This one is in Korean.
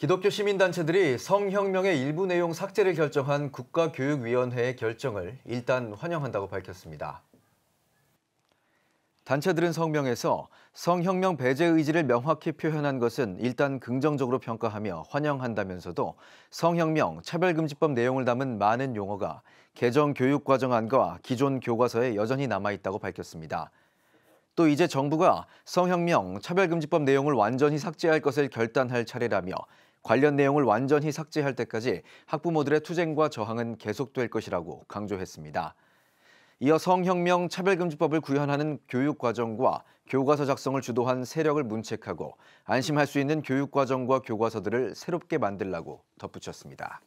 기독교 시민단체들이 성혁명의 일부 내용 삭제를 결정한 국가교육위원회의 결정을 일단 환영한다고 밝혔습니다. 단체들은 성명에서 성혁명 배제 의지를 명확히 표현한 것은 일단 긍정적으로 평가하며 환영한다면서도 성혁명 차별금지법 내용을 담은 많은 용어가 개정 교육 과정안과 기존 교과서에 여전히 남아 있다고 밝혔습니다. 또 이제 정부가 성혁명 차별금지법 내용을 완전히 삭제할 것을 결단할 차례라며 관련 내용을 완전히 삭제할 때까지 학부모들의 투쟁과 저항은 계속될 것이라고 강조했습니다. 이어 성혁명 차별금지법을 구현하는 교육과정과 교과서 작성을 주도한 세력을 문책하고 안심할 수 있는 교육과정과 교과서들을 새롭게 만들라고 덧붙였습니다.